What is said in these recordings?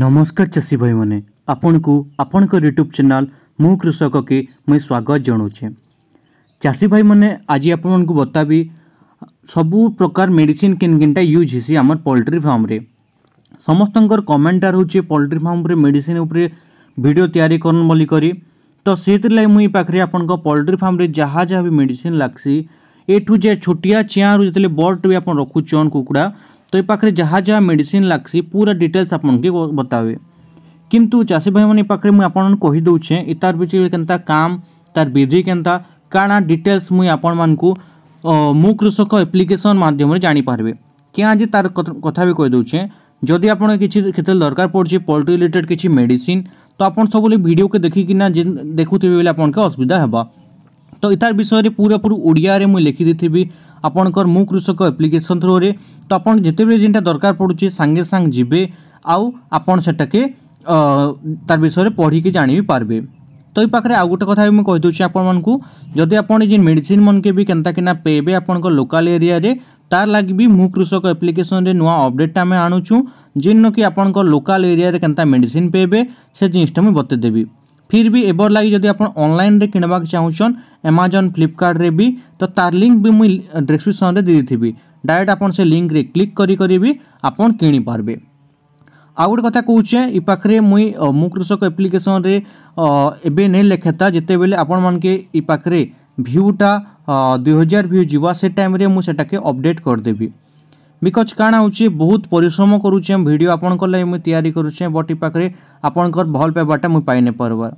ନମସ୍କାର ଚାଷୀ ଭାଇମାନେ ଆପଣଙ୍କୁ ଆପଣଙ୍କ ୟୁଟ୍ୟୁବ୍ ଚ୍ୟାନେଲ୍ ମୁଁ କୃଷକ କି ମୁଇଁ ସ୍ୱାଗତ ଜଣାଉଛେ ଚାଷୀ ଭାଇମାନେ ଆଜି ଆପଣଙ୍କୁ ବତାବି ସବୁ ପ୍ରକାର ମେଡ଼ିସିନ୍ କିନ୍ କିନ୍ଟା ୟୁଜ୍ ହେସି ଆମର ପୋଲ୍ଟ୍ରି ଫାର୍ମରେ ସମସ୍ତଙ୍କର କମେଣ୍ଟଟା ରହୁଛି ପୋଲ୍ଟ୍ରି ଫାର୍ମରେ ମେଡ଼ିସିନ୍ ଉପରେ ଭିଡ଼ିଓ ତିଆରି କରନ୍ ବୋଲି କରି ତ ସେଥିର୍ଲାଗି ମୁଇଁ ପାଖରେ ଆପଣଙ୍କ ପୋଲ୍ଟ୍ରି ଫାର୍ମରେ ଯାହା ଯାହା ବି ମେଡ଼ିସିନ୍ ଲାଗ୍ସି ଏ ଠୁ ଯେ ଛୋଟିଆ ଚିଆଁରୁ ଯେତେବେଳେ ବଡ଼ଟେ ବି ଆପଣ ରଖୁଛନ୍ କୁକୁଡ଼ା ତୋଇ ପାଖରେ ଯାହା ଯାହା ମେଡ଼ିସିନ୍ ଲାଗ୍ସି ପୁରା ଡିଟେଲ୍ସ ଆପଣଙ୍କୁ ବତାବେ କିନ୍ତୁ ଚାଷୀ ଭାଇମାନେ ପାଖରେ ମୁଁ ଆପଣଙ୍କୁ କହିଦେଉଛେ ଇତାର ବିଚରେ କେନ୍ତା କାମ ତାର ବିଧି କେନ୍ତା କାଣା ଡିଟେଲ୍ସ ମୁଇଁ ଆପଣମାନଙ୍କୁ ମୁଁ କୃଷକ ଆପ୍ଲିକେସନ୍ ମାଧ୍ୟମରେ ଜାଣିପାରିବେ କେଁ ଆଜି ତାର କଥା ବି କହିଦେଉଛେ ଯଦି ଆପଣ କିଛି କ୍ଷେତ୍ରରେ ଦରକାର ପଡ଼ୁଛି ପୋଲ୍ଟ୍ରି ରିଲେଟେଡ୍ କିଛି ମେଡ଼ିସିନ୍ ତ ଆପଣ ସବୁବେଳେ ଭିଡ଼ିଓକେ ଦେଖିକିନା ଦେଖୁଥିବେ ବୋଲେ ଆପଣଙ୍କ ଅସୁବିଧା ହେବା ତ ଇତାର ବିଷୟରେ ପୁରାପୁରି ଓଡ଼ିଆରେ ମୁଇଁ ଲେଖିଦେଇଥିବି आपणकर मु कृषक एप्लिकेसन थ्रु रे तो आप जिते जिन दरकार पड़ू सांगे सांग जी आपटे तार विषय पढ़ी जाणी भी पार्बे तो ये पाखे आउ गोटे कथा मुझे कहीदे आपदी आप मेडिसीन मन के भी केन्ता किना पेबे आप लोकाल एरिया तार लग भी मु कृषक एप्लिकेसन नुआ अपडेट आम आणुँ जिन कि आप लोकाल एरिया केन्ता मेडिसीन पेबे से जिनटा मुझे बतेदेवी ফির ବି ଏଭର ଲାଗି ଯଦି ଆପଣ ଅନଲାଇନ୍ରେ କିଣିବାକୁ ଚାହୁଁଛନ୍ ଆମାଜନ୍ ଫ୍ଲିପକାର୍ଟରେ ବି ତ ତାର ଲିଙ୍କ୍ ବି ମୁଇଁ ଡେସ୍କ୍ରିପସନ୍ରେ ଦେଇଦେଇଥିବି ଡାଇରେକ୍ଟ ଆପଣ ସେ ଲିଙ୍କ୍ରେ କ୍ଲିକ୍ କରି କରି ବି ଆପଣ କିଣିପାରିବେ ଆଉ ଗୋଟେ କଥା କହୁଛେ ଇ ପାଖରେ ମୁଇଁ ମୁଁ କୃଷକ ଆପ୍ଲିକେସନ୍ରେ ଏବେ ନେଇ ଲେଖେତା ଯେତେବେଳେ ଆପଣମାନକେ ଇ ପାଖରେ ଭିୟୁଟା ଦୁଇ ହଜାର ଭିୟୁ ଯିବା ସେ ଟାଇମ୍ରେ ମୁଁ ସେଟାକେ ଅପଡ଼େଟ୍ କରିଦେବି বিকজ কাণ হচ্ছে বহুত পরিশ্রম করুছে ভিডিও আপনার লাগে মুই তৈরি করুছে বট ই পাখে আপনার ভাল পাইবাটা মুই পাই নাই পারবার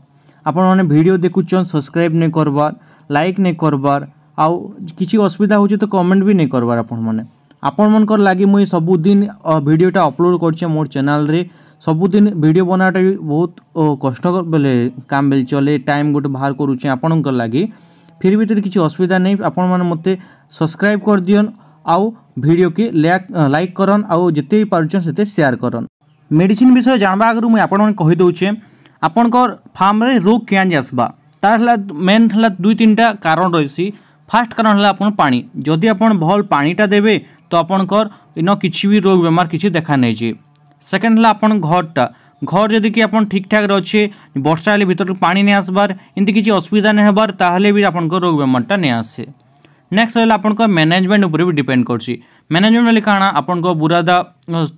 আপন মানে ভিডিও দেখুছন সবসক্রাইব নাই করবার লাইক নাই করবার আউ কিছু অসুবিধা হচ্ছে তো কমেন্ট বি নাই করবার আপন মানে আপন মানকর লাগি মুই সবুদিন ভিডিওটা অপলোড করছে মোর চ্যানেলরে ସବୁଦିନ ଭିଡ଼ିଓ ବନାଟା ବି ବହୁତ କଷ୍ଟ ବେଲେ କାମ ବେଲେ ଚଲେ ଟାଇମ୍ ଗୋଟେ ବାହାର କରୁଛେ ଆପଣଙ୍କର ଲାଗି ଫିର୍ ବି କିଛି ଅସୁବିଧା ନାହିଁ ଆପଣମାନେ ମୋତେ ସବସ୍କ୍ରାଇବ୍ କରିଦିଅନ୍ ଆଉ ଭିଡ଼ିଓକେ ଲାଇକ୍ କରନ୍ ଆଉ ଯେତେ ବି ପାରୁଛନ୍ ସେତେ ସେୟାର କରନ୍ ମେଡ଼ିସିନ ବିଷୟ ଜାଣିବା ଆଗରୁ ମୁଇଁ ଆପଣମାନେ କହିଦେଉଛେ ଆପଣଙ୍କର ଫାର୍ମରେ ରୋଗ କେଁ ଆସବା ତାର ହେଲା ମେନ୍ ହେଲା ଦୁଇ ତିନିଟା କାରଣ ରହିଛି ଫାର୍ଷ୍ଟ କାରଣ ହେଲା ଆପଣ ପାଣି ଯଦି ଆପଣ ଭଲ ପାଣିଟା ଦେବେ ତ ଆପଣଙ୍କର ଇନ କିଛି ବି ରୋଗ ବେମାର କିଛି ଦେଖା ନେଇଛି ସେକେଣ୍ଡ ହେଲା ଆପଣ ଘରଟା ঘর যদি কি আপনার ঠিকঠাক রয়েছে বর্ষা হলে ভিতর পানি নিয়ে আসবার এমনি কিছু অসুবিধা নেই হবার তাহলে বি আপনার রোগ বেমারটা নিয়ে আসে ନେକ୍ସଟ ରହିଲା ଆପଣଙ୍କ ମ୍ୟାନେଜମେଣ୍ଟ ଉପରେ ବି ଡିପେଣ୍ଡ କରୁଛି ମ୍ୟାନେଜମେଣ୍ଟ ବୋଲି କାଣା ଆପଣଙ୍କ ବୁରାଦା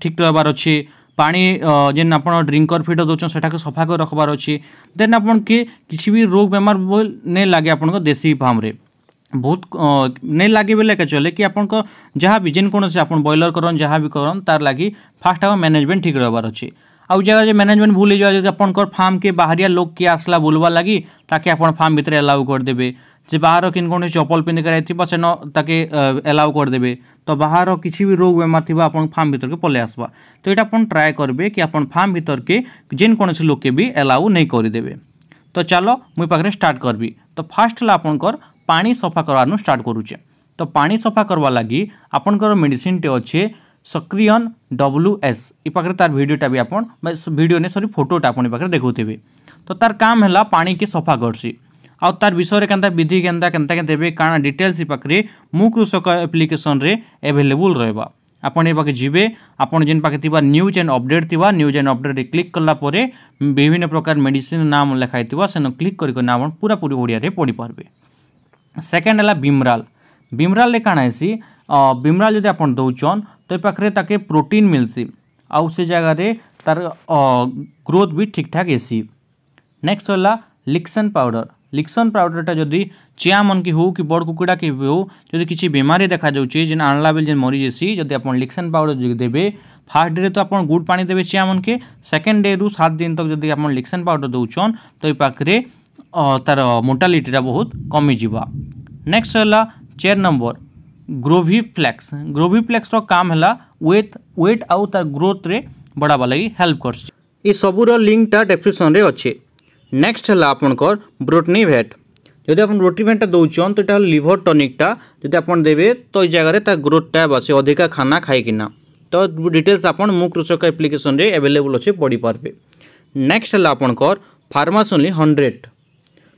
ଠିକ୍ ରହିବାର ଅଛି ପାଣି ଯେନ୍ ଆପଣ ଡ୍ରିଙ୍କର ଫିଟ ଦେଉଛନ୍ ସେଟାକୁ ସଫା କରି ରଖବାର ଅଛି ଦେନ୍ ଆପଣକେ କିଛି ବି ରୋଗ ବେମାର ନେଇ ଲାଗେ ଆପଣଙ୍କ ଦେଶୀ ଫାର୍ମରେ ବହୁତ ନେଇ ଲାଗେ ବେଲେ ଏକା ଚଲେ କି ଆପଣଙ୍କ ଯାହା ବି ଯେନ୍ କୌଣସି ଆପଣ ବ୍ରଏଲର କରନ୍ ଯାହା ବି କରନ୍ ତାର ଲାଗି ଫାର୍ଷ୍ଟ ଆଗ ମ୍ୟାନେଜମେଣ୍ଟ ଠିକ୍ ରହିବାର ଅଛି ଆଉ ଜାଗାରେ ମ୍ୟାନେଜମେଣ୍ଟ ଭୁଲ ହେଇଯିବା ଯଦି ଆପଣଙ୍କର ଫାର୍ମକେ ବାହାରିଆ ଲୋକ କିଏ ଆସିଲା ବୁଲବା ଲାଗି ତାକେ ଆପଣ ଫାର୍ମ ଭିତରେ ଆଲାଉ କରିଦେବେ যে ବାହାର କିନ୍ କୌଣସି ଚପଲ ପିନ୍ଧିକି ଯାଇଥିବ ସେନ ତାକେ ଆଲାଉ କରିଦେବେ ତ ବାହାର କିଛି ବି ରୋଗ ବେମାର ଥିବା ଆପଣ ଫାର୍ମ ଭିତରକେ ପଳେଇ ଆସବା ତ ଏଇଟା ଆପଣ ଟ୍ରାଏ କରିବେ କି ଆପଣ ଫାର୍ମ ଭିତରକେ ଯେନ୍ କୌଣସି ଲୋକେ ବି ଆଲାଉ ନେଇ କରିଦେବେ ତ ଚାଲ ମୁଇଁ ପାଖରେ ଷ୍ଟାର୍ଟ କରିବି ତ ଫାର୍ଷ୍ଟ ହେଲା ଆପଣଙ୍କର ପାଣି ସଫା କରବାରନୁ ଷ୍ଟାର୍ଟ କରୁଛେ ତ ପାଣି ସଫା କରବା ଲାଗି ଆପଣଙ୍କର ମେଡ଼ିସିନଟେ ଅଛେ ସକ୍ରିୟନ ଡବ୍ଲୁ ଏସ୍ ଏ ପାଖରେ ତାର ଭିଡ଼ିଓଟା ବି ଆପଣ ଭିଡ଼ିଓ ନେ ସରି ଫଟୋଟା ଆପଣ ପାଖରେ ଦେଖୁଥିବେ ତ ତାର କାମ ହେଲା ପାଣିକେ ସଫା କରସି ଆଉ ତାର ବିଷୟରେ କେନ୍ତା ବିଧି କେନ୍ତା କେନ୍ତା କେନ୍ତା ଦେବେ କାଣା ଡିଟେଲ୍ସ ପାଖରେ ମୁଁ କୃଷକ ଆପ୍ଲିକେସନ୍ରେ ଆଭେଲେବୁଲ୍ ରହିବା ଆପଣ ଏ ପାଖେ ଯିବେ ଆପଣ ଯେନ୍ ପାଖେ ଥିବା ନ୍ୟୁଜ୍ ଆଣ୍ଡ ଅପଡ଼େଟ୍ ଥିବା ନ୍ୟୁଜ୍ ଆଣ୍ଡ ଅପଡ଼େଟ୍ରେ କ୍ଲିକ୍ କଲା ପରେ ବିଭିନ୍ନ ପ୍ରକାର ମେଡ଼ିସିନ୍ ନାମ ଲେଖା ହେଇଥିବା ସେନ କ୍ଲିକ୍ କରିକିନା ଆପଣ ପୁରାପୁରି ଓଡ଼ିଆରେ ପଢ଼ିପାରିବେ ସେକେଣ୍ଡ ହେଲା ବିମ୍ରାଲ ବିମ୍ରାଲରେ କାଣା ହେସି ବିମ୍ରାଲ ଯଦି ଆପଣ ଦଉଛନ୍ ତ ଏ ପାଖରେ ତାକେ ପ୍ରୋଟିନ୍ ମିଲ୍ସି ଆଉ ସେ ଜାଗାରେ ତାର ଗ୍ରୋଥ୍ ବି ଠିକ୍ଠାକ୍ ହେସି ନେକ୍ସଟ ହେଲା ଲିକ୍ସନ୍ ପାଉଡ଼ର লিকসন পাউডরটা যদি ଚିଆ ମନ୍କି ହେଉ କି ବଡ଼ କୁକୁଡ଼ା କି ହେଉ ଯଦି କିଛି ବେମାରୀ ଦେଖାଯାଉଛି ଯେନ୍ ଆଣିଲା ବେଳେ ଯେନ୍ ମରିଯାଇସି ଯଦି ଆପଣ ଲିକ୍ସନ୍ ପାଉଡ଼ର ଯଦି ଦେବେ ଫାର୍ଷ୍ଟ ଡେରେ ତ ଆପଣ ଗୁଡ଼ ପାଣି ଦେବେ ଚିଆ ମନ୍କେ ସେକେଣ୍ଡ ଡେରୁ ସାତ ଦିନ ତକ ଯଦି ଆପଣ ଲିକ୍ସନ୍ ପାଉଡ଼ର ଦେଉଛନ୍ ତ ଏ ପାଖରେ ତା'ର ମୋର୍ଟାଲିଟିଟା ବହୁତ କମିଯିବା ନେକ୍ସଟ ହେଲା ଚେୟାର ନମ୍ବର ଗ୍ରୋଭିଫ୍ଲେକ୍ସ ଗ୍ରୋଭିଫ୍ଲେକ୍ସର କାମ ହେଲା ୱେଟ୍ ୱେଟ୍ ଆଉ ତା'ର ଗ୍ରୋଥରେ ବଢ଼ାବା ଲାଗି ହେଲ୍ପ କରୁଛି ଏ ସବୁର ଲିଙ୍କଟା ଡେସ୍କ୍ରିପ୍ସନ୍ରେ ଅଛି নেক্সট হল আপনার ব্রোটনিভেট যদি আপনার ব্রোটনিভেটটা দৌছন তো এটা হল লিভর টনিকটা যদি আপনার দেবে তো এই জায়গায় তার গ্রোথটা বসে অধিকা খানা খাইকিনা তো ডিটেলস আপনার মু কৃষক আপ্লিকেসনরে আভেলেবল অছে পড়িপারবে নেক্সট হল আপনার ফার্মাসনলি হন্ড্রেড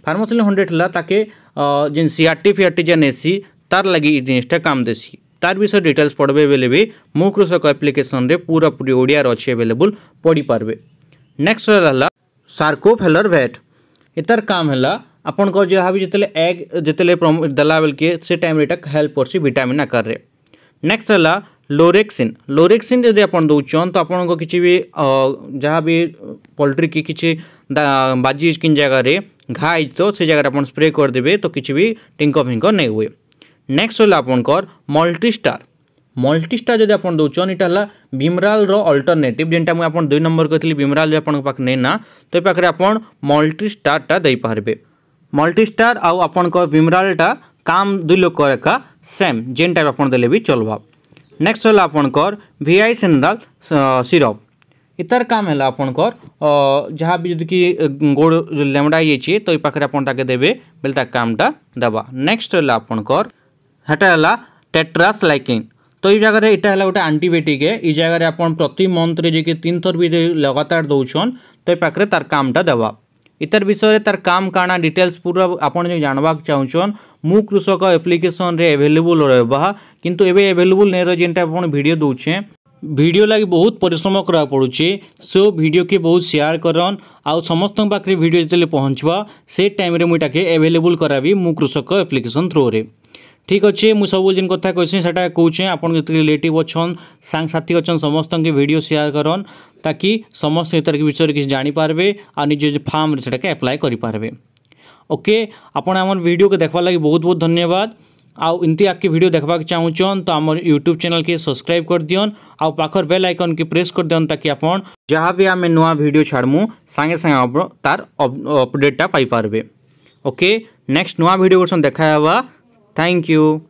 ফার্মাসনলি হন্ড্রেড হল তাকে যেন সিআরটি ফিআরটি যেন এসি তার লাগি এই জিনিসটা কাম দেশি তার বিষয়ে ডিটেলস পড়বে বেলে বি মু কৃষক আপ্লিকেসনরে পুরাপুরি ওড়িয়ার অছে আভেলেবল পড়িপারবে নেক্সট হল ସାର୍କୋଫେଲର୍ ଏତାର କାମ ହେଲା ଆପଣଙ୍କର ଯାହା ବି ଯେତେବେଳେ ଏଗ୍ ଯେତେବେଳେ ଦେଲା ବେଳକେ ସେ ଟାଇମ୍ରେ ଏଇଟା ହେଲ୍ପ କରୁଛି ଭିଟାମିନ୍ ଆକାରରେ ନେକ୍ସଟ ହେଲା ଲୋରେକ୍ସିନ୍ ଲୋରେକ୍ସିନ୍ ଯଦି ଆପଣ ଦେଉଛନ୍ ତ ଆପଣଙ୍କ କିଛି ବି ଯାହା ବି ପୋଲ୍ଟ୍ରି କି କିଛି ବାଜି କିନ୍ ଜାଗାରେ ଘା ହେଇଛି ତ ସେ ଜାଗାରେ ଆପଣ ସ୍ପ୍ରେ କରିଦେବେ ତ କିଛି ବି ଟିଙ୍କ ଫିଙ୍କ ନେଇ ହୁଏ ନେକ୍ସଟ ହେଲା ଆପଣଙ୍କର ମଲ୍ଟିଷ୍ଟାର मल्टीटा जब आप दौन यहाँ बीमराल अल्टरनेट जेनटा मुझे आप दुई नंबर कही बीमराल जो आप ना तो पाखे आप मल्टीटारटा देपारे आपण आपमराल्टा काम दुई लोक एका सेम जेन टाइप आप दे चलवा नेक्स्ट है आपणकर भि आई सेनराल सिरप इतार काम है आपणकर जहाँ भी जो कि गोड़ लेमड़ा ही तो ये आपके देवे बोले कामटा दबा नेक्स्ट है आपणकर हेटा है टेट्रास लाइकिंग तो এই জায়গায় এটা হল গোটে আন্টিবায়োটিক এই জায়গায় আপনার প্রতি মন্থরে যে তিন থর বি লগাতার দৌছন তো এই পাখে তার विषय तार काम काणा डिटेल्स पूरा आपण जो जानवाक चाहूँचन मु कृषक एप्लिकेसन एभेलेबुल रहा किंतु एवं एभेलेबुल नहीं रहा जेनटा भिड दौचे भिड लगी बहुत परिश्रम करा पड़े सो भिड के बहुत सेयार कर आउ समस्त पाखे भिड जिते पहुँचवा से टाइम मुझे एभेलेबुल कराबी मु कृषक एप्लिकेसन थ्रो रे ठीक अच्छे मुझे सब जिन कथा कहसी कौचे आपटिव अच्छा सांगसाथी अच्छे समस्त की भिड सेयार करन ताकि समस्त इतार विषय में किसी जापारे आज फार्मा के अप्लाय करेंगे ओके आपर भिड को देखा लगे बहुत बहुत धन्यवाद आउ इनती आगे भिड देखा चाहूँ तो आम यूट्यूब चैनल के सब्सक्राइब कर दिन्न आउ पाखर बेल आइकन के प्रेस कर दिखन ताकि आप जहाँ भी आम नुआ भिड छाड़मू सांगे सांगे तार अपडेटा पापारे ओके नेक्स्ट नुआ भिड देखा Thank you.